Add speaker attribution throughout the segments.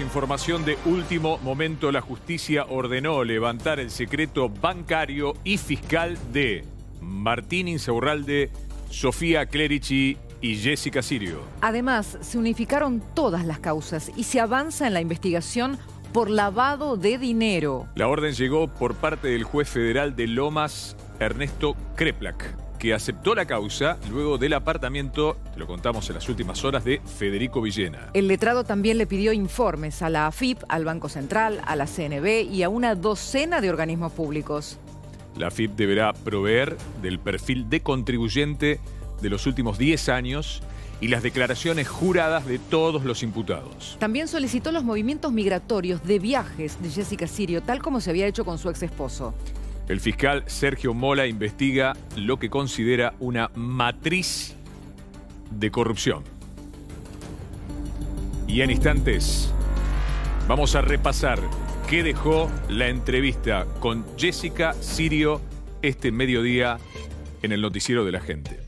Speaker 1: información de último momento. La justicia ordenó levantar el secreto bancario y fiscal de Martín Insaurralde, Sofía Clerici y Jessica Sirio.
Speaker 2: Además, se unificaron todas las causas y se avanza en la investigación por lavado de dinero.
Speaker 1: La orden llegó por parte del juez federal de Lomas, Ernesto Kreplak que aceptó la causa luego del apartamiento, te lo contamos en las últimas horas, de Federico Villena.
Speaker 2: El letrado también le pidió informes a la AFIP, al Banco Central, a la CNB y a una docena de organismos públicos.
Speaker 1: La AFIP deberá proveer del perfil de contribuyente de los últimos 10 años y las declaraciones juradas de todos los imputados.
Speaker 2: También solicitó los movimientos migratorios de viajes de Jessica Sirio, tal como se había hecho con su ex esposo.
Speaker 1: El fiscal Sergio Mola investiga lo que considera una matriz de corrupción. Y en instantes vamos a repasar qué dejó la entrevista con Jessica Sirio este mediodía en el noticiero de
Speaker 3: la gente.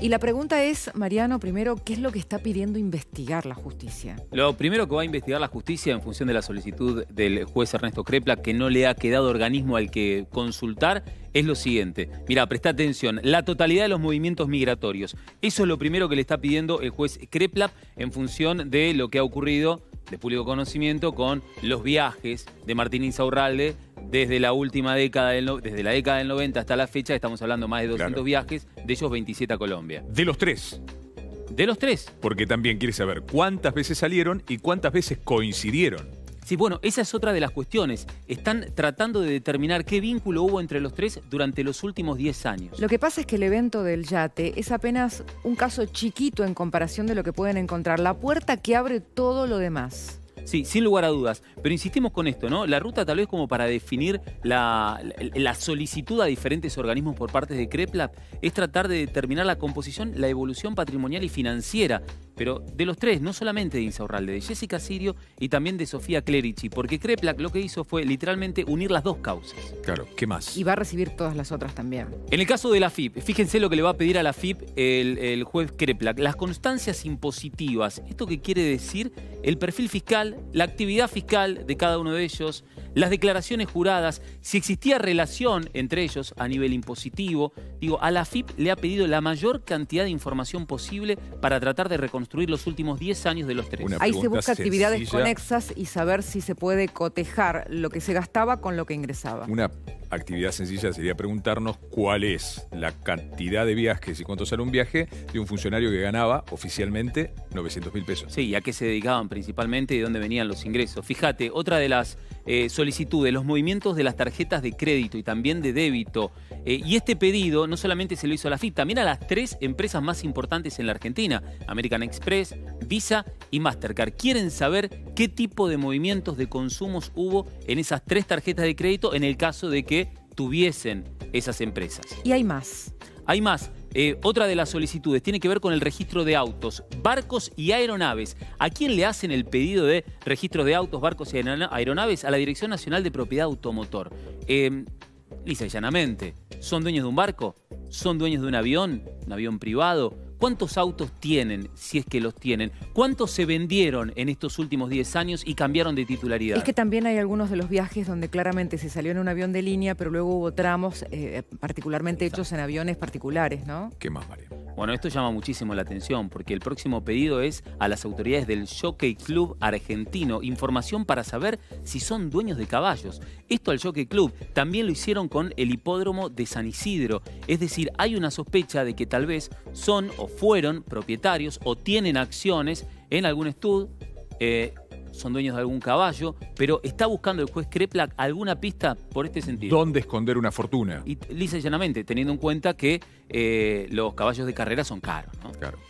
Speaker 2: Y la pregunta es, Mariano, primero, ¿qué es lo que está pidiendo investigar la justicia?
Speaker 3: Lo primero que va a investigar la justicia en función de la solicitud del juez Ernesto Crepla, que no le ha quedado organismo al que consultar, es lo siguiente. Mira, presta atención, la totalidad de los movimientos migratorios. Eso es lo primero que le está pidiendo el juez Crepla en función de lo que ha ocurrido de público conocimiento con los viajes de Martín Insaurralde desde la última década, del desde la década del 90 hasta la fecha, estamos hablando más de 200 viajes, de ellos 27 a Colombia.
Speaker 1: De los tres. De los tres. Porque también quiere saber cuántas
Speaker 3: veces salieron y cuántas veces coincidieron. Sí, bueno, esa es otra de las cuestiones. Están tratando de determinar qué vínculo hubo entre los tres durante los últimos 10 años.
Speaker 2: Lo que pasa es que el evento del yate es apenas un caso chiquito en comparación de lo que pueden encontrar. La puerta que abre todo lo demás.
Speaker 3: Sí, sin lugar a dudas. Pero insistimos con esto, ¿no? La ruta tal vez como para definir la, la, solicitud a diferentes organismos por parte de CREPLAP es tratar de determinar la composición, la evolución patrimonial y financiera pero de los tres, no solamente de Insaurralde, de Jessica Sirio y también de Sofía Clerici, porque Kreplak lo que hizo fue literalmente unir las dos causas. Claro, ¿qué más?
Speaker 2: Y va a recibir todas las otras también.
Speaker 3: En el caso de la FIP, fíjense lo que le va a pedir a la FIP el, juez Kreplak, las constancias impositivas, esto que quiere decir el perfil fiscal, la actividad fiscal de cada uno de ellos, las declaraciones juradas, si existía relación entre ellos a nivel impositivo. Digo, a la FIP le ha pedido la mayor cantidad de información posible para tratar de reconstruir los últimos 10 años de los tres. Ahí se busca actividades
Speaker 2: conexas y saber si se puede cotejar lo que se gastaba con lo que ingresaba.
Speaker 1: Una actividad sencilla sería preguntarnos cuál es la cantidad de
Speaker 3: viajes y cuánto sale un viaje de un funcionario que ganaba oficialmente 900 mil pesos. Sí, ¿y a qué se dedicaban principalmente y de dónde venían los ingresos? Fíjate, otra de las eh, los movimientos de las tarjetas de crédito y también de débito. Eh, y este pedido no solamente se lo hizo a la FIP, también a las tres empresas más importantes en la Argentina, American Express, Visa y Mastercard. Quieren saber qué tipo de movimientos de consumos hubo en esas tres tarjetas de crédito en el caso de que tuviesen esas empresas.
Speaker 2: Y hay más.
Speaker 3: Hay más. Eh, otra de las solicitudes tiene que ver con el registro de autos, barcos y aeronaves. ¿A quién le hacen el pedido de registro de autos, barcos y aeronaves? A la Dirección Nacional de Propiedad Automotor. Em, lisa y llanamente, ¿son dueños de un barco? ¿Son dueños de un avión? ¿Un avión privado? ¿Cuántos autos tienen, si es que los tienen? ¿Cuántos se vendieron en estos últimos 10 años y cambiaron de titularidad? Es que
Speaker 2: también hay algunos de los viajes donde claramente se salió en un avión de línea, pero luego hubo tramos eh, particularmente hechos en aviones particulares, ¿no?
Speaker 3: ¿Qué más, María? Bueno, esto llama muchísimo la atención porque el próximo pedido es a las autoridades del Jockey Club argentino información para saber si son dueños de caballos. Esto al Jockey Club también lo hicieron con el hipódromo de San Isidro. Es decir, hay una sospecha de que tal vez son fueron propietarios o tienen acciones en algún estudio, eh, son dueños de algún caballo, pero está buscando el juez Kreplak alguna pista por este sentido. ¿Dónde esconder una fortuna? Y lisa y llanamente, teniendo en cuenta que eh, los caballos de carrera son caros.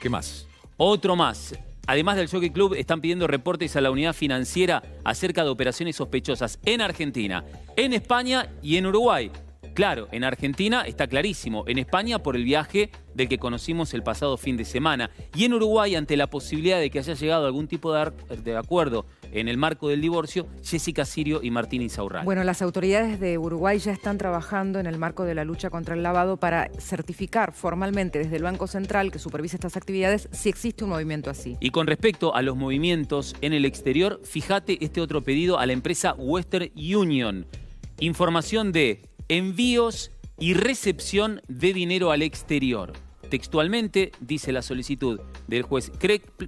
Speaker 3: ¿Qué más? Otro más. Además del Jockey Club, están pidiendo reportes a la unidad financiera acerca de operaciones sospechosas en Argentina, en España y en Uruguay. Claro, en Argentina está clarísimo, en España por el viaje del que conocimos el pasado fin de semana y en Uruguay ante la posibilidad de que haya llegado algún tipo de, acuerdo en el marco del divorcio, Jessica Sirio y Martín Insaurral. Bueno,
Speaker 2: las autoridades de Uruguay ya están trabajando en el marco de la lucha contra el lavado para certificar formalmente desde el Banco Central que supervisa estas actividades si existe un movimiento así.
Speaker 3: Y con respecto a los movimientos en el exterior, fíjate este otro pedido a la empresa Western Union. Información de envíos y recepción de dinero al exterior. Textualmente dice la solicitud del juez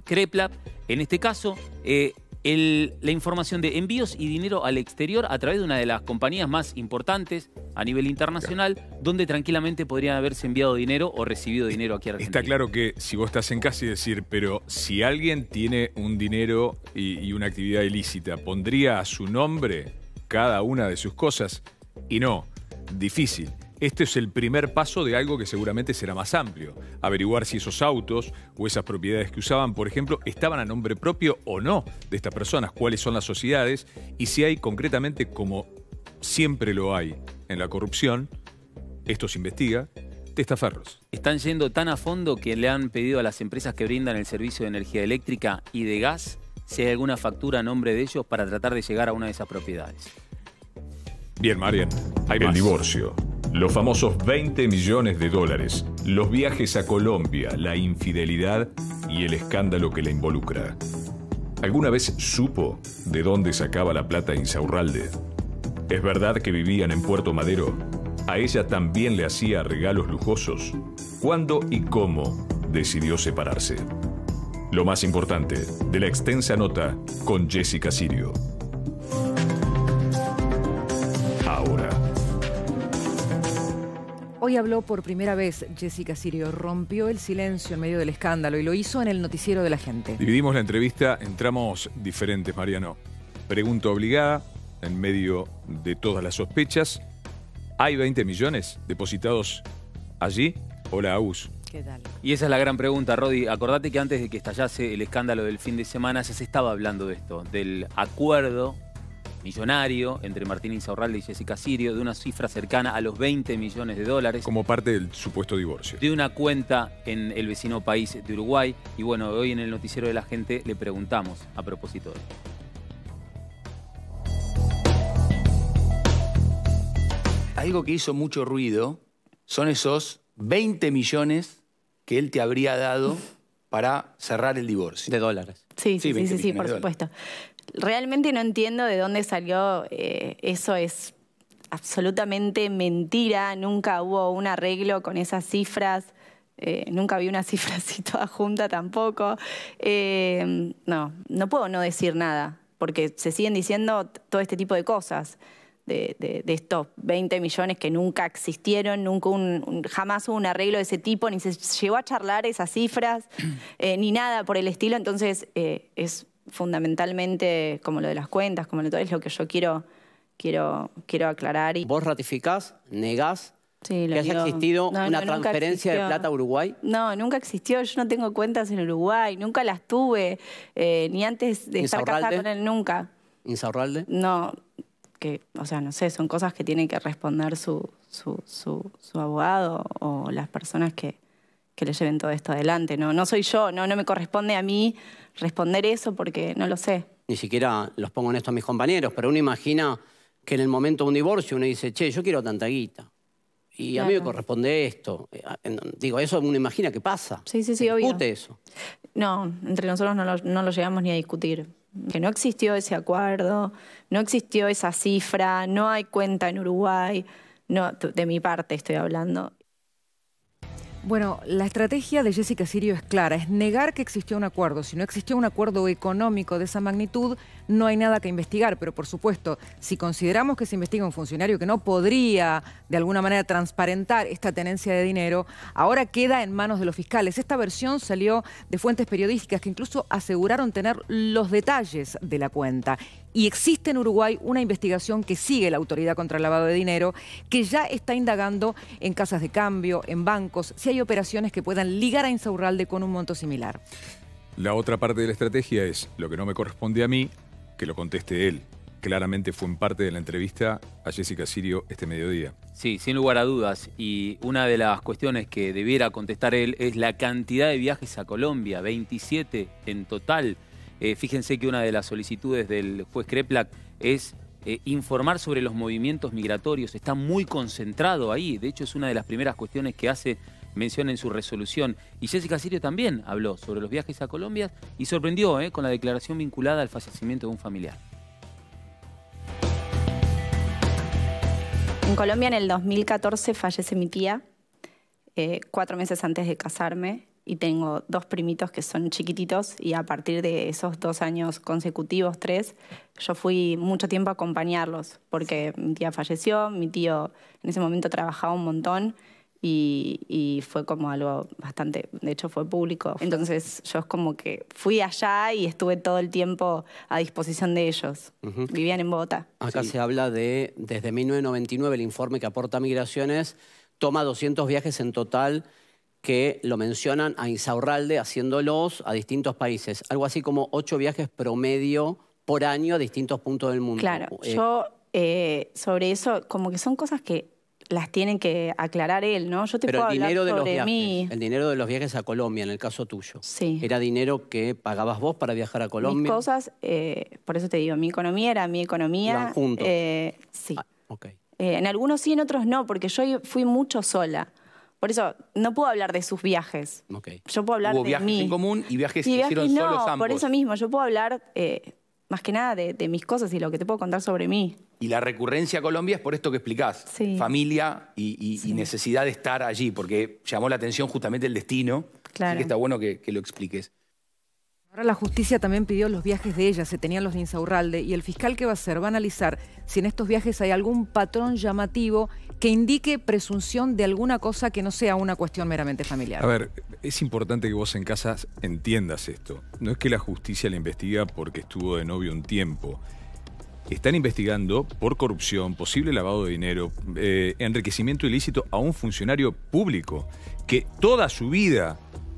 Speaker 3: Kreplap, en este caso, eh, la información de envíos y dinero al exterior a través de una de las compañías más importantes a nivel internacional, donde tranquilamente podrían haberse enviado dinero o recibido dinero aquí a Argentina.
Speaker 1: Está claro que si vos estás en casa y decir, pero si alguien tiene un dinero y una actividad ilícita, ¿pondría a su nombre cada una de sus cosas? Y no difícil. Este es el primer paso de algo que seguramente será más amplio. Averiguar si esos autos o esas propiedades que usaban, por ejemplo, estaban a nombre propio o no de estas personas, cuáles son las sociedades y si hay concretamente, como
Speaker 3: siempre lo hay en la corrupción, esto se investiga, testaferros. Están yendo tan a fondo que le han pedido a las empresas que brindan el servicio de energía eléctrica y de gas si hay alguna factura a nombre de ellos para tratar de llegar a una de esas propiedades.
Speaker 1: Bien, Marian. Hay el divorcio. Los famosos 20 millones de dólares, los viajes a Colombia, la infidelidad y el escándalo que la involucra. ¿Alguna vez supo de dónde sacaba la plata Insaurralde? ¿Es verdad que vivían en Puerto Madero? ¿A ella también le hacía regalos lujosos? ¿Cuándo y cómo decidió separarse? Lo más importante de la extensa nota con Jessica Sirio.
Speaker 2: Hoy habló por primera vez Jessica Sirio, rompió el silencio en medio del escándalo y lo hizo en el noticiero de la gente.
Speaker 1: Dividimos la entrevista en tramos diferentes, Mariano. Pregunta obligada, en medio de todas las
Speaker 3: sospechas. ¿Hay 20 millones depositados allí? la AUS. ¿Qué tal? Y esa es la gran pregunta, Rodi. Acordate que antes de que estallase el escándalo del fin de semana ya se estaba hablando de esto, del acuerdo millonario entre Martín Insaurralde y Jessica Sirio, de una cifra cercana a los 20 millones de dólares. Como parte del supuesto divorcio. De una cuenta en el vecino país de Uruguay. Y bueno, hoy en el Noticiero de la Gente le preguntamos
Speaker 4: a propósito Algo que hizo mucho ruido son esos 20 millones que él te habría dado para cerrar el divorcio. De dólares. sí, sí, sí, sí por supuesto
Speaker 5: realmente no entiendo de dónde salió eh, eso, es absolutamente mentira, nunca hubo un arreglo con esas cifras. Eh, nunca vi una cifra así toda junta tampoco. Eh, no, no puedo no decir nada, porque se siguen diciendo todo este tipo de cosas. De, estos 20 millones que nunca existieron, nunca jamás hubo un arreglo de ese tipo, ni se llegó a charlar esas cifras, ni nada por el estilo. Entonces, es fundamentalmente, como lo de las cuentas, como lo de todo, es lo que yo quiero, quiero, quiero
Speaker 6: aclarar. Y... ¿Vos ratificás, negás que haya existido una transferencia de plata a Uruguay?
Speaker 5: No, nunca existió. Yo no tengo cuentas en Uruguay, nunca las tuve, eh, ni antes de estar casada con él, nunca. ¿Insaurralde? No, que, o sea, no sé, son cosas que tiene que responder su, su, su abogado o las personas que, que le lleven todo esto adelante. No, no soy yo, no, no me corresponde a mí responder eso porque
Speaker 6: no lo sé. Ni siquiera los pongo en esto a mis compañeros, pero uno imagina que en el momento de un divorcio uno dice, che, yo quiero tanta guita. Y a mí me corresponde esto. Eh, digo, eso uno imagina que pasa. Sí, sí, sí, obvio. discute eso?
Speaker 5: No, entre nosotros no lo, no lo llegamos ni a discutir. Que no existió ese acuerdo, no existió esa cifra, no hay cuenta en Uruguay. No, de mi parte estoy hablando.
Speaker 2: Bueno, la estrategia de Jessica Sirio es clara, es negar que existió un acuerdo. Si no existió un acuerdo económico de esa magnitud, no hay nada que investigar, pero por supuesto, si consideramos que se investiga un funcionario que no podría de alguna manera transparentar esta tenencia de dinero, ahora queda en manos de los fiscales. Esta versión salió de fuentes periodísticas que incluso aseguraron tener los detalles de la cuenta. Y existe en Uruguay una investigación que sigue la autoridad contra el lavado de dinero, que ya está indagando en casas de cambio, en bancos, si hay operaciones que puedan ligar a Insaurralde con un monto similar.
Speaker 1: La otra parte de la estrategia es, lo que no me corresponde a mí, que lo conteste él. Claramente fue en parte de la entrevista a Jessica
Speaker 3: Sirio este mediodía. Sí, sin lugar a dudas. Y una de las cuestiones que debiera contestar él es la cantidad de viajes a Colombia, 27 en total. Eh, fíjense que una de las solicitudes del juez Kreplak es eh, informar sobre los movimientos migratorios. Está muy concentrado ahí. De hecho, es una de las primeras cuestiones que hace menciona en su resolución. Y Jessica Sirio también habló sobre los viajes a Colombia y sorprendió eh, con la declaración vinculada al fallecimiento de un familiar.
Speaker 5: En Colombia en el 2014 fallece mi tía, eh, cuatro meses antes de casarme, y tengo dos primitos que son chiquititos y a partir de esos dos años consecutivos, tres, yo fui mucho tiempo a acompañarlos porque mi tía falleció, mi tío en ese momento trabajaba un montón y, fue como algo bastante, de hecho fue público. Entonces yo es como que fui allá y estuve todo el tiempo a disposición de ellos. Vivían en Bogotá.
Speaker 6: Acá se habla de, desde 1999, el informe que aporta Migraciones toma 200 viajes en total que lo mencionan a Insaurralde haciéndolos a distintos países. Algo así como ocho viajes promedio por año a distintos puntos del mundo. Claro, eh, yo
Speaker 5: eh, sobre eso, como que son cosas que las tienen que aclarar él, ¿no? Yo te puedo hablar de sobre mí. El
Speaker 6: dinero de los viajes a Colombia, en el caso tuyo. Sí. Era dinero que pagabas vos para viajar a Colombia. Mis
Speaker 5: cosas, eh, por eso te digo, mi economía era mi economía. Eh, sí. Ah, eh, en algunos sí, en otros no, porque yo fui mucho sola. Por eso no puedo hablar de sus viajes. Yo puedo hablar de viajes en común
Speaker 4: y viajes que hicieron solos ambos. Por eso
Speaker 5: mismo, yo puedo hablar más que nada de, mis cosas y lo que te puedo contar sobre mí.
Speaker 4: Y la recurrencia a Colombia es por esto que explicás, familia y, necesidad de estar allí, porque llamó la atención justamente el destino. Claro. Así que está bueno que lo expliques.
Speaker 2: Ahora la justicia también pidió los viajes de ella, se tenían los de Insaurralde, y el fiscal que va a hacer va a analizar si en estos viajes hay algún patrón llamativo que indique presunción de alguna cosa que no sea una cuestión meramente familiar. A ver,
Speaker 1: es importante que vos en casa entiendas esto. No es que la justicia la investiga porque estuvo de novio un tiempo. Están investigando por corrupción, posible lavado de dinero, eh, enriquecimiento ilícito a un funcionario público que toda su vida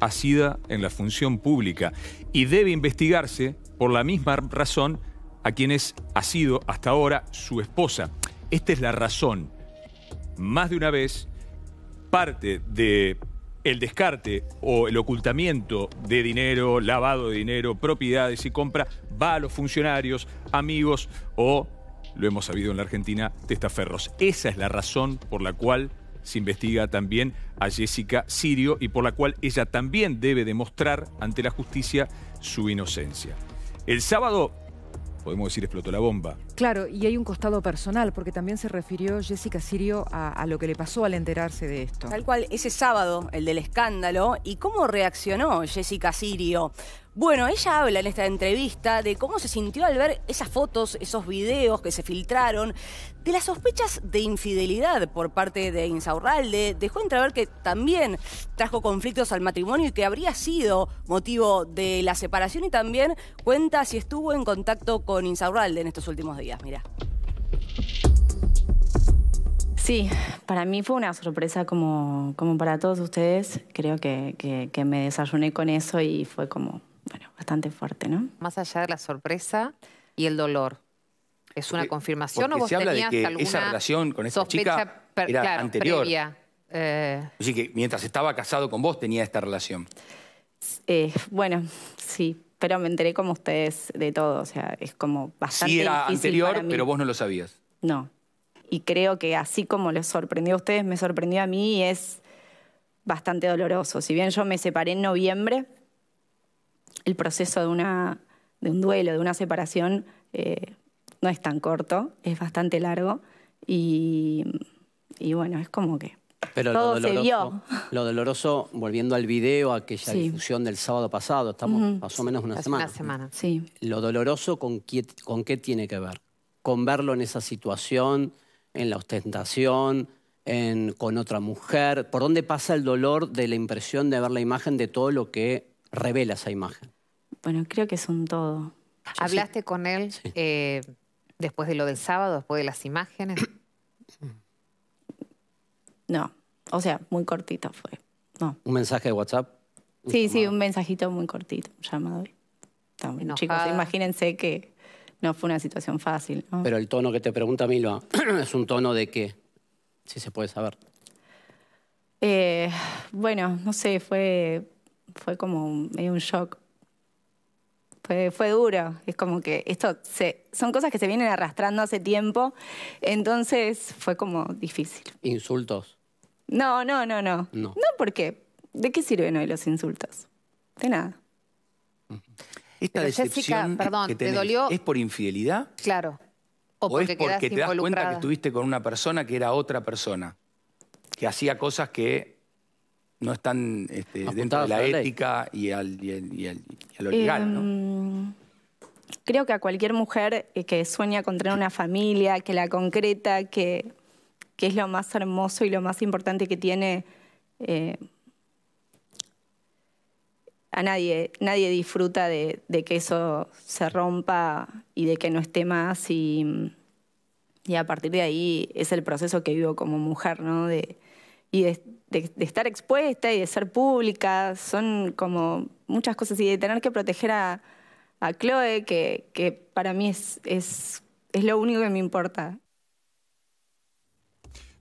Speaker 1: sido en la función pública y debe investigarse por la misma razón a quienes ha sido hasta ahora su esposa. Esta es la razón. Más de una vez, parte de el descarte o el ocultamiento de dinero, lavado de dinero, propiedades y compra va a los funcionarios, amigos o, lo hemos sabido en la Argentina, testaferros. Esa es la razón por la cual se investiga también a Jessica Sirio y por la cual ella también debe demostrar ante la justicia su inocencia. El sábado, podemos decir, explotó la bomba.
Speaker 2: Claro, y hay un costado personal, porque también se refirió Jessica Sirio a, lo que le pasó al enterarse de esto. Tal cual, ese sábado, el del escándalo, ¿y cómo reaccionó Jessica Sirio? Bueno, ella habla en esta entrevista de cómo se sintió al ver esas fotos, esos videos que se filtraron, de las sospechas de infidelidad por parte de Insaurralde. Dejó entrever que también trajo conflictos al matrimonio y que habría sido motivo de la separación y también cuenta si estuvo en contacto con Insaurralde en estos últimos días. Mira.
Speaker 5: Sí, para mí fue una sorpresa como, como para todos ustedes. Creo que, que me desayuné con eso y fue como, bueno, bastante fuerte, ¿no? Más allá de la sorpresa y el dolor. ¿Es una eh, confirmación o vos se habla de que esa
Speaker 4: relación con esa chica era anterior? Eh, sí, que mientras estaba casado con vos tenía esta relación.
Speaker 5: Eh, bueno, sí, pero me enteré como ustedes de todo, o sea, es como bastante Sí era anterior, pero
Speaker 4: vos no lo sabías.
Speaker 5: No. Y creo que así como les sorprendió a ustedes, me sorprendió a mí y es bastante doloroso. Si bien yo me separé en noviembre, el proceso de, un duelo, de una separación, eh, no es tan corto, es bastante largo y, bueno, es como que
Speaker 6: Pero todo lo doloroso, se vio. Lo doloroso, volviendo al video, aquella difusión del sábado pasado, estamos más o menos una semana. Una
Speaker 5: semana. Sí.
Speaker 6: Lo doloroso con qué, tiene que ver? Con verlo en esa situación, en la ostentación, con otra mujer. ¿Por dónde pasa el dolor de la impresión de ver la imagen de todo lo que revela esa imagen.
Speaker 5: Bueno, creo que es un todo.
Speaker 7: ¿Hablaste con él eh, después de lo del sábado, después de las imágenes?
Speaker 5: No, o sea, muy cortito fue. No.
Speaker 6: ¿Un mensaje de WhatsApp? sí, sí,
Speaker 5: un mensajito muy cortito, llamado. chicos, imagínense que no fue una situación fácil.
Speaker 6: Pero el tono que te pregunta Milva es un tono de qué, si se puede saber.
Speaker 5: Eh, bueno, no sé, fue fue como medio un shock. Fue, duro, es como que esto se, son cosas que se vienen arrastrando hace tiempo, entonces fue como difícil.
Speaker 6: ¿Insultos?
Speaker 5: No, no, no, no. No, no porque ¿de qué sirven hoy los insultos? De nada. Esta decepción que ¿te dolió? ¿es
Speaker 4: por infidelidad?
Speaker 5: Claro. O, es porque te das cuenta que
Speaker 4: estuviste con una persona que era otra persona, que hacía cosas que no están este, dentro de la, ética y, al, y, em,
Speaker 5: Creo que a cualquier mujer eh, que sueña con tener una familia, que la concreta, que, que es lo más hermoso y lo más importante que tiene, eh, a nadie, nadie disfruta de, que eso se rompa y de que no esté más. Y, y a partir de ahí es el proceso que vivo como mujer, ¿no? y de, estar expuesta y de ser pública, son como muchas cosas y de tener que proteger a, Chloe, que, para mí es, es, lo único que me importa.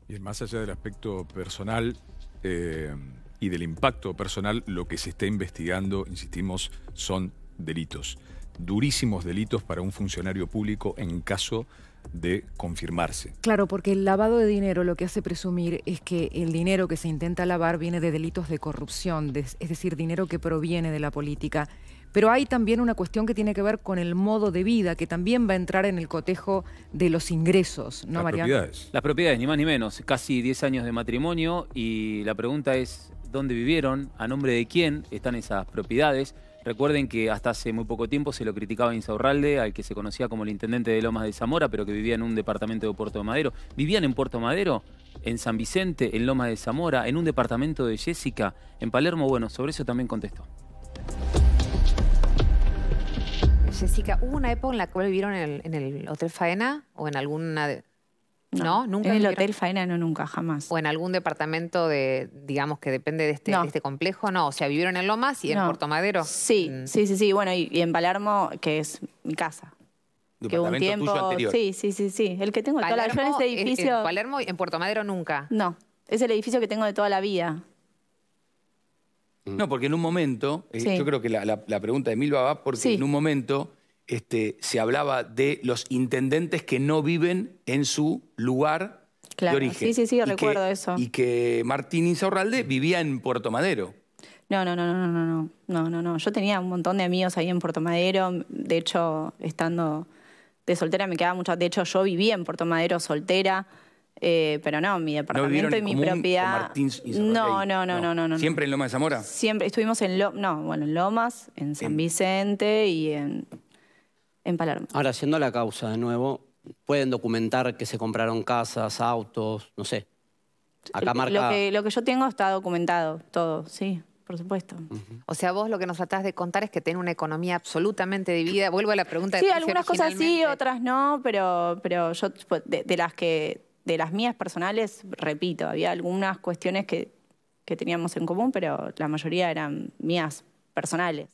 Speaker 1: Y más allá del aspecto personal, eh, y del impacto personal, lo que se está investigando, insistimos, son delitos. Durísimos delitos para un funcionario público en caso de confirmarse.
Speaker 2: Claro, porque el lavado de dinero lo que hace presumir es que el dinero que se intenta lavar viene de delitos de corrupción, es decir, dinero que proviene de la política. Pero hay también una cuestión que tiene que ver con el modo de vida, que también va a entrar en el cotejo de los ingresos, ¿no, Las propiedades.
Speaker 3: Las propiedades, ni más ni menos. Casi 10 años de matrimonio y la pregunta es, ¿dónde vivieron? ¿A nombre de quién están esas propiedades? Recuerden que hasta hace muy poco tiempo se lo criticaba Insaurralde, al que se conocía como el intendente de Lomas de Zamora, pero que vivía en un departamento de Puerto Madero. ¿Vivían en Puerto Madero? ¿En San Vicente? ¿En Lomas de Zamora? ¿En un departamento de Jessica? ¿En Palermo? Bueno, sobre eso también contestó.
Speaker 7: Jessica, ¿hubo una época en la cual vivieron en en el Hotel Faena o en alguna de, no, nunca. En el Hotel Faena no, nunca, jamás. O en algún departamento de, digamos, que depende de este, este complejo,
Speaker 5: no. O sea, vivieron en Lomas y en Puerto Madero. Sí, mm. sí, sí, sí. Bueno, y, en Palermo, que es mi casa que un tiempo, Sí, sí, sí, sí. El que tengo toda la vida. en este eh, edificio. En Palermo y en Puerto Madero nunca. No. Es el edificio que tengo de toda la vida.
Speaker 4: No, porque en un momento, eh, yo creo que la, pregunta de Milva va porque en un momento este, se hablaba de los intendentes que no viven en su lugar
Speaker 5: de origen. Sí, sí, sí, recuerdo eso. Y
Speaker 4: que Martín Insaurralde vivía en Puerto Madero.
Speaker 5: No, no, no, no, no, no, no, no, no. Yo tenía un montón de amigos ahí en Puerto Madero. De hecho, estando de soltera me quedaba mucho. De hecho, yo vivía en Puerto Madero soltera. Eh, pero no, mi departamento y mi propiedad. no, no, no, no, no, no, ¿Siempre en Lomas de Zamora? Siempre, estuvimos en Lomas, no, bueno, en Lomas, en San Vicente y en en Ahora,
Speaker 6: siendo la causa de nuevo, pueden documentar que se compraron casas, autos, no sé. Acá marca...
Speaker 5: lo, que, yo tengo está documentado, todo, sí por
Speaker 7: supuesto. O sea, vos lo que nos tratás de contar es que tiene una economía absolutamente dividida. Vuelvo a la pregunta. de Sí, algunas cosas sí,
Speaker 5: otras no, pero, pero yo pues, de, las que de las mías personales, repito, había algunas cuestiones que, que teníamos en común, pero la mayoría eran mías personales.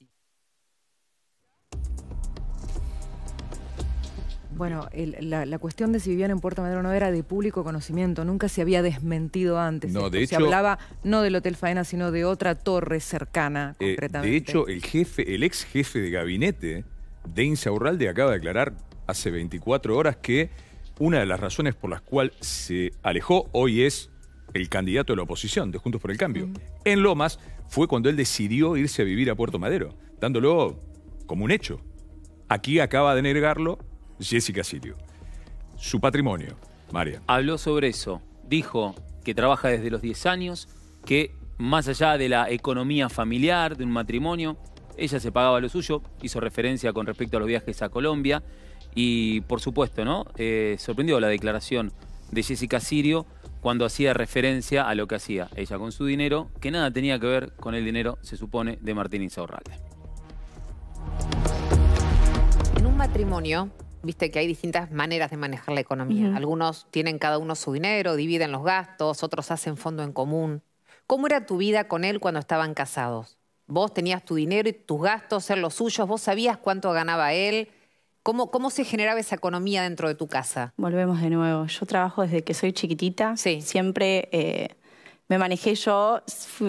Speaker 2: Bueno, la, cuestión de si vivían en Puerto Madero no era de público conocimiento, nunca se había desmentido antes. se hablaba no del Hotel Faena, sino de otra torre cercana, eh, De hecho,
Speaker 1: el jefe, el ex jefe de gabinete de Insaurralde acaba de declarar hace 24 horas que una de las razones por las cuales se alejó hoy es el candidato de la oposición, de Juntos por el Cambio. Mm. En Lomas fue cuando él decidió irse a vivir a Puerto Madero, dándolo como un hecho. Aquí acaba de negarlo Jessica Sirio. Su patrimonio,
Speaker 3: María. Habló sobre eso. Dijo que trabaja desde los 10 años, que más allá de la economía familiar, de un matrimonio, ella se pagaba lo suyo, hizo referencia con respecto a los viajes a Colombia y por supuesto, ¿no? Eh, sorprendió la declaración de Jessica Sirio cuando hacía referencia a lo que hacía ella con su dinero, que nada tenía que ver con el dinero, se supone, de Martín Izaurralde.
Speaker 7: En un matrimonio viste que hay distintas maneras de manejar la economía. Algunos tienen cada uno su dinero, dividen los gastos, otros hacen fondo en común. ¿Cómo era tu vida con él cuando estaban casados? Vos tenías tu dinero y tus gastos eran los suyos, vos sabías cuánto ganaba él.
Speaker 5: ¿Cómo, se generaba esa economía dentro de tu casa? Volvemos de nuevo. Yo trabajo desde que soy chiquitita. Sí. Siempre eh, me manejé yo.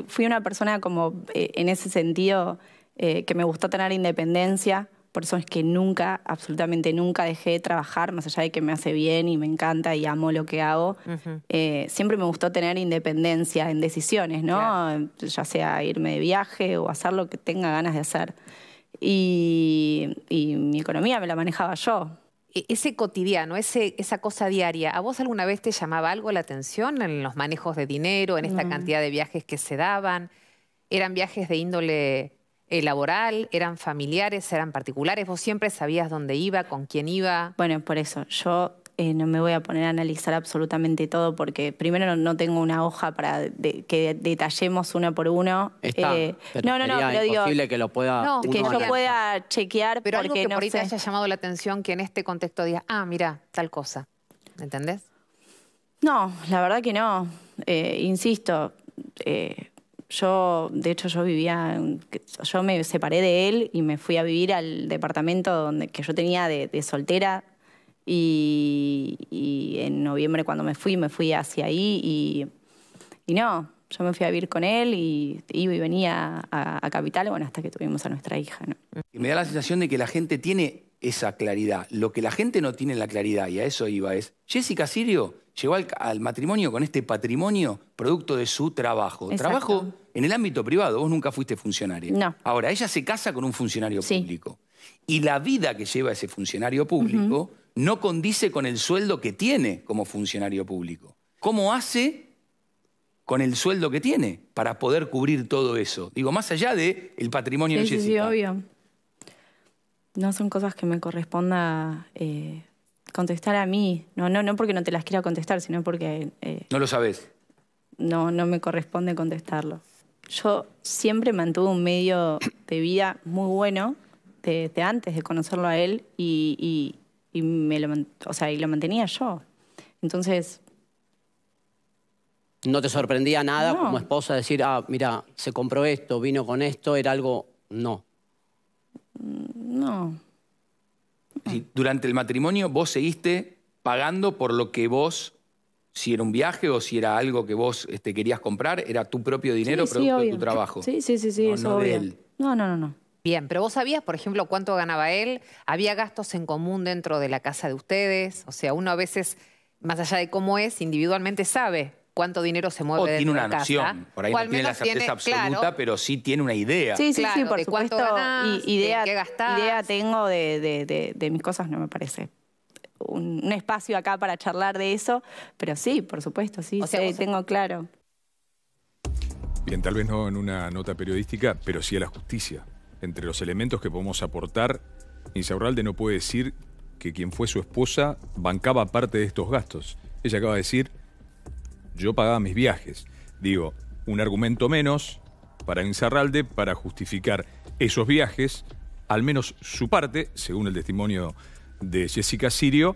Speaker 5: Fui, una persona como eh, en ese sentido eh, que me gustó tener independencia. Por eso es que nunca, absolutamente nunca dejé de trabajar, más allá de que me hace bien y me encanta y amo lo que hago. Eh, siempre me gustó tener independencia en decisiones, ¿no? Ya sea irme de viaje o hacer lo que tenga ganas de hacer. Y, mi economía me la manejaba yo
Speaker 7: e, ese cotidiano, ese, esa cosa diaria, ¿a vos alguna vez te llamaba algo la atención en los manejos de dinero, en esta mm. cantidad de viajes que se daban? ¿Eran viajes de índole eh, laboral? ¿Eran familiares? ¿Eran particulares? ¿Vos siempre sabías
Speaker 5: dónde iba, con quién iba? Bueno, por eso, yo eh, no me voy a poner a analizar absolutamente todo porque primero no, tengo una hoja para que detallemos uno por uno. Está, eh, no, no, no, pero digo... que
Speaker 6: lo pueda... No, que yo
Speaker 5: pueda chequear pero algo que por ahí te haya
Speaker 7: llamado la atención que en este contexto digas, ah, mira, tal cosa. ¿Entendés?
Speaker 5: No, la verdad que no. insisto, yo, de hecho, yo vivía, yo me separé de él y me fui a vivir al departamento donde, que yo tenía de, soltera y, en noviembre cuando me fui, me fui hacia ahí y, y no, yo me fui a vivir con él y iba y venía a, a Capital, bueno, hasta que tuvimos a nuestra hija.
Speaker 4: Y me da la sensación de que la gente tiene esa claridad. Lo que la gente no tiene la claridad, y a eso iba, es, Jessica Sirio llegó al, matrimonio con este patrimonio producto de su trabajo. Trabajo en el ámbito privado, vos nunca fuiste funcionaria. No. Ahora, ella se casa con un funcionario público. Y la vida que lleva ese funcionario público no condice con el sueldo que tiene como funcionario público. ¿Cómo hace con el sueldo que tiene para poder cubrir todo eso? Digo, más allá del el patrimonio de Jessica. Sí, sí,
Speaker 5: obvio. No son cosas que me corresponda eh, contestar a mí. No, no, no porque no te las quiera contestar, sino porque... Eh, no lo sabes. No, no me corresponde contestarlo. Yo siempre mantuve un medio de vida muy bueno desde antes de conocerlo a él y, me lo, sea, y lo mantenía yo. Entonces...
Speaker 6: ¿No te sorprendía nada como esposa decir, ah, mira, se compró esto, vino con esto, era algo... No. No.
Speaker 4: Mm. durante el matrimonio vos seguiste pagando por lo que vos, si era un viaje o si era algo que vos este, querías comprar, era tu propio dinero producto de tu trabajo.
Speaker 2: Sí, sí,
Speaker 7: sí, sí, eso No, no, no, no. Bien, pero vos sabías, por ejemplo, cuánto ganaba él, había gastos en común dentro de la casa de ustedes, o sea, uno a veces, más allá de cómo es, individualmente sabe cuánto dinero se mueve o tiene una noción, por ahí no tiene la certeza absoluta,
Speaker 4: pero sí tiene una idea. Sí, sí, sí,
Speaker 5: por supuesto. idea, tengo de, mis cosas, no me parece un, espacio acá para charlar de eso, pero sí, por supuesto, sí, o sea, tengo claro.
Speaker 1: Bien, tal vez no en una nota periodística, pero sí a la justicia. Entre los elementos que podemos aportar, Insaurralde no puede decir que quien fue su esposa bancaba parte de estos gastos. Ella acaba de decir yo pagaba mis viajes. Digo, un argumento menos para Enzarralde para justificar esos viajes, al menos su parte, según el testimonio de Jessica Sirio,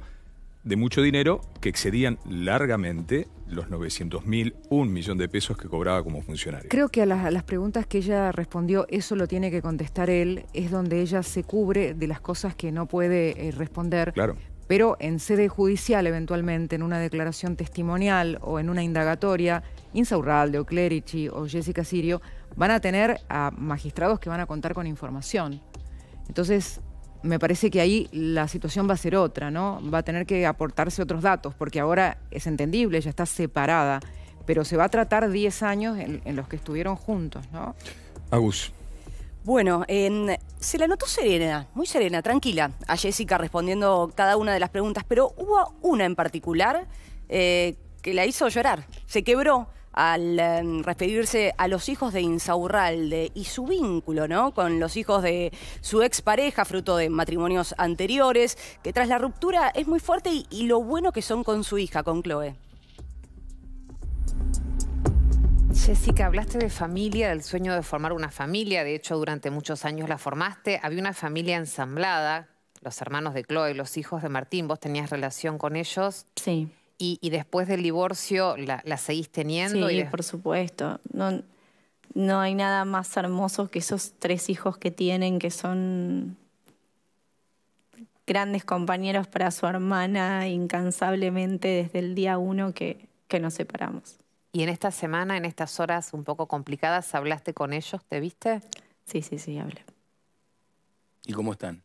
Speaker 1: de mucho dinero que excedían largamente los 900 mil, un millón de pesos que cobraba como funcionario.
Speaker 2: Creo que a las, preguntas que ella respondió, eso lo tiene que contestar él, es donde ella se cubre de las cosas que no puede eh, responder. Claro pero en sede judicial eventualmente, en una declaración testimonial o en una indagatoria, Insaurralde o Clerici o Jessica Sirio van a tener a magistrados que van a contar con información. Entonces, me parece que ahí la situación va a ser otra, ¿no? Va a tener que aportarse otros datos, porque ahora es entendible, ya está separada, pero se va a tratar 10 años en, en los que estuvieron juntos, ¿no? Agus. Bueno, se la notó serena, muy serena, tranquila, a Jessica respondiendo cada una de las preguntas, pero hubo una en particular eh, que la hizo llorar. Se quebró al em, referirse a los hijos de Insaurralde y su vínculo, ¿no? Con los hijos de su expareja, fruto de matrimonios anteriores, que tras la ruptura es muy fuerte y, y lo bueno que son con su hija, con Chloe.
Speaker 7: Jessica, hablaste de familia, del sueño de formar una familia. De hecho, durante muchos años la formaste. Había una familia ensamblada, los hermanos de Chloe, los hijos de Martín. ¿Vos tenías relación con ellos? Sí. ¿Y, después del divorcio la, seguís teniendo? Sí, por
Speaker 5: supuesto. No, hay nada más hermoso que esos tres hijos que tienen, que son grandes compañeros para su hermana incansablemente desde el día uno que nos separamos.
Speaker 7: Y en esta semana, en estas horas un poco complicadas, ¿hablaste con ellos? ¿Te
Speaker 5: viste? Sí, sí, sí, hablé. ¿Y cómo están?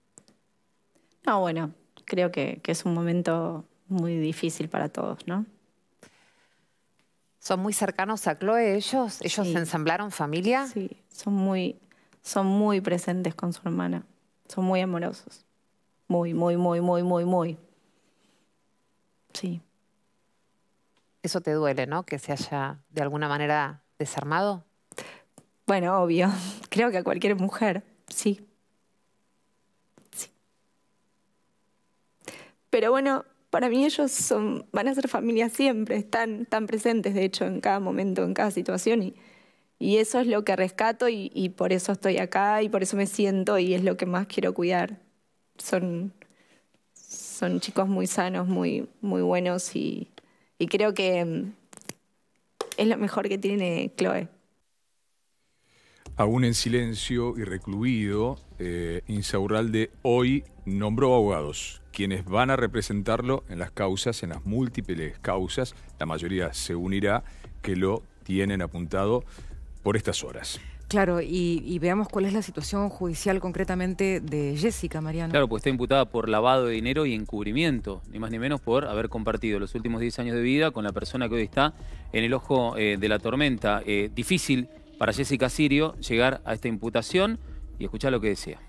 Speaker 5: No, bueno, creo que, es un momento muy difícil para todos, ¿no? ¿Son muy cercanos a Chloe ellos? ¿Ellos ensamblaron familia? Sí, son muy, son muy presentes con su hermana. Son muy amorosos. Muy, muy, muy, muy, muy, muy. Sí
Speaker 7: eso te duele, ¿no? Que se haya de alguna manera desarmado. Bueno, obvio.
Speaker 5: Creo que a cualquier mujer, sí. Pero bueno, para mí ellos son, van a ser familia siempre, están tan presentes, de hecho, en cada momento, en cada situación. Y, eso es lo que rescato y, y, por eso estoy acá y por eso me siento y es lo que más quiero cuidar. Son, son chicos muy sanos, muy, muy buenos y, y creo que mm, es lo mejor que tiene Chloe.
Speaker 1: Aún en silencio y recluido, eh, Insaurralde hoy nombró abogados, quienes van a representarlo en las causas, en las múltiples causas, la mayoría se unirá, que lo tienen apuntado por estas horas.
Speaker 2: Claro, y, veamos cuál es la situación judicial concretamente de Jessica Mariana.
Speaker 3: Claro, pues está imputada por lavado de dinero y encubrimiento, ni más ni menos por haber compartido los últimos 10 años de vida con la persona que hoy está en el ojo eh, de la tormenta. Eh, difícil para Jessica Sirio llegar
Speaker 6: a esta imputación y escuchar lo que decía.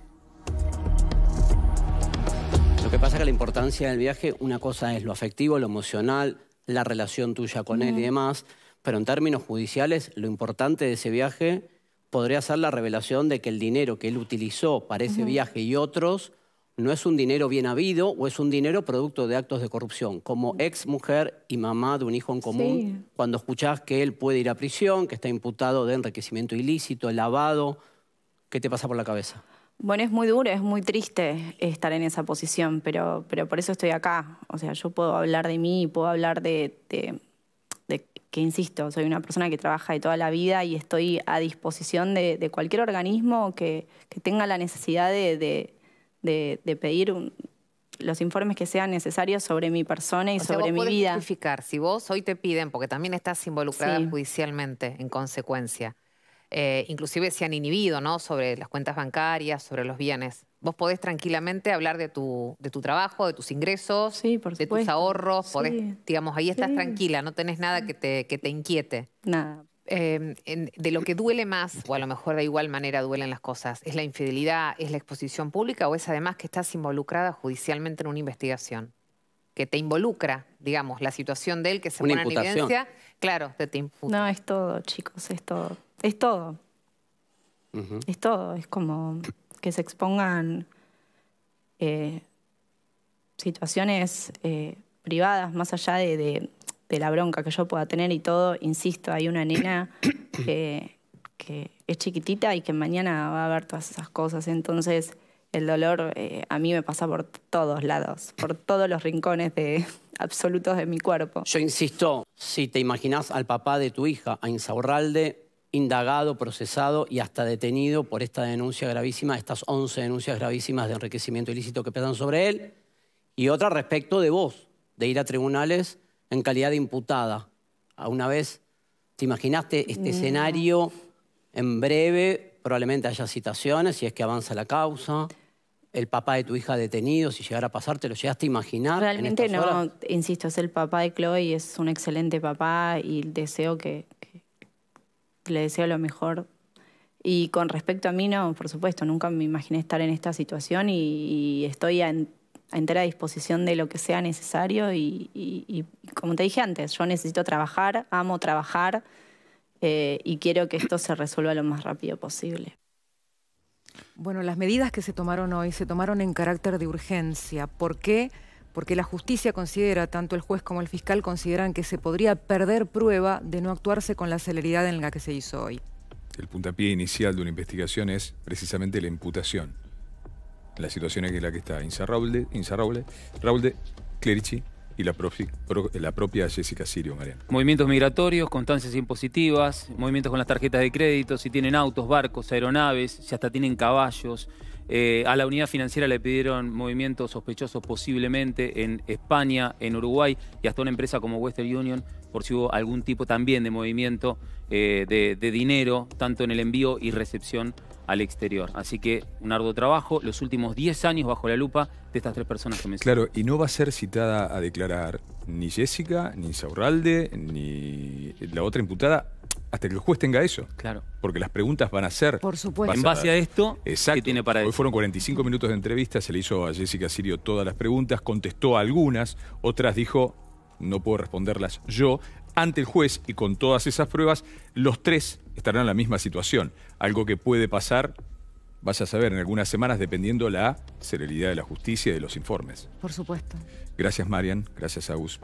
Speaker 6: Lo que pasa es que la importancia del viaje, una cosa es lo afectivo, lo emocional, la relación tuya con él y demás, pero en términos judiciales, lo importante de ese viaje podría ser la revelación de que el dinero que él utilizó para ese viaje y otros no es un dinero bien habido o es un dinero producto de actos de corrupción. Como ex mujer y mamá de un hijo en común, cuando escuchás que él puede ir a prisión, que está imputado de enriquecimiento ilícito, lavado, ¿qué te pasa por la cabeza?
Speaker 5: Bueno, es muy duro, es muy triste estar en esa posición, pero, pero por eso estoy acá. O sea, yo puedo hablar de mí, puedo hablar de insisto, soy una persona que trabaja de toda la vida y estoy a disposición de, cualquier organismo que, tenga la necesidad de, pedir los informes que sean necesarios sobre mi persona y sobre mi vida. si vos hoy te piden,
Speaker 7: porque también estás involucrada judicialmente en consecuencia, eh, inclusive se han inhibido ¿no? sobre las cuentas bancarias, sobre los bienes. Vos podés tranquilamente hablar de tu, de tu trabajo, de tus ingresos, de tus ahorros, podés, digamos, ahí estás tranquila, no tenés nada que te, que te inquiete. Nada. Em, de lo que duele más, o a lo mejor de igual manera duelen las cosas, ¿es la infidelidad, es la exposición pública o es además que estás involucrada judicialmente en una investigación? Que te involucra, digamos, la situación de él que se pone en evidencia. Claro, te, te imputa.
Speaker 5: No, es todo, chicos, es todo. Es todo. Es todo, es como que se expongan eh, situaciones eh, privadas, más allá de, la bronca que yo pueda tener y todo, insisto, hay una nena que, es chiquitita y que mañana va a ver todas esas cosas. Entonces, el dolor eh, a mí me pasa por todos lados, por todos los rincones de, absolutos de mi cuerpo.
Speaker 6: Yo insisto, si te imaginas al papá de tu hija, a Insaurralde, indagado, procesado y hasta detenido por esta denuncia gravísima, estas 11 denuncias gravísimas de enriquecimiento ilícito que pesan sobre él, y otra respecto de vos, de ir a tribunales en calidad de imputada. A una vez, ¿te imaginaste este escenario en breve? Probablemente haya citaciones si es que avanza la causa el papá de tu hija detenido, si llegara a pasar, ¿te lo llegaste a imaginar? Realmente no,
Speaker 5: insisto, es el papá de Chloe, es un excelente papá y deseo que, le deseo lo mejor. Y con respecto a mí, no, por supuesto, nunca me imaginé estar en esta situación y, estoy a, entera disposición de lo que sea necesario. Y, como te dije antes, yo necesito trabajar, amo trabajar eh, y quiero que esto se resuelva lo más rápido posible.
Speaker 2: Bueno, las medidas que se tomaron hoy se tomaron en carácter de urgencia. ¿Por qué? porque la justicia considera, tanto el juez como el fiscal consideran que se podría perder prueba de no actuarse con la celeridad en la que se hizo hoy.
Speaker 1: El puntapié inicial de una investigación es precisamente la imputación. La situación es la que está Insarraulde, Raúl de Clerici y la, la propia Jessica Sirio Mariano.
Speaker 3: Movimientos migratorios, constancias impositivas, movimientos con las tarjetas de crédito, si tienen autos, barcos, aeronaves, si hasta tienen caballos. Eh, a la unidad financiera le pidieron movimientos sospechosos posiblemente en España, en Uruguay y hasta una empresa como Western Union por si hubo algún tipo también de movimiento eh, de, de, dinero, tanto en el envío y recepción al exterior. Así que un arduo trabajo, los últimos 10 años bajo la lupa de estas tres personas que
Speaker 1: mencioné. Claro, y no va a ser citada a declarar ni Jessica, ni Saurralde, ni la otra imputada hasta que el juez tenga eso. Claro. Porque las preguntas van a ser. Por
Speaker 3: supuesto. En base a esto,
Speaker 1: Exacto. ¿qué tiene para Hoy fueron 45 minutos de entrevista, se le hizo a Jessica Sirio todas las preguntas, contestó algunas, otras dijo, no puedo responderlas yo. Ante el juez y con todas esas pruebas, los tres estarán en la misma situación. Algo que puede pasar vas a saber en algunas semanas, dependiendo la serenidad de la justicia y de los informes. Por supuesto. Gracias, Marian. Gracias, Agus.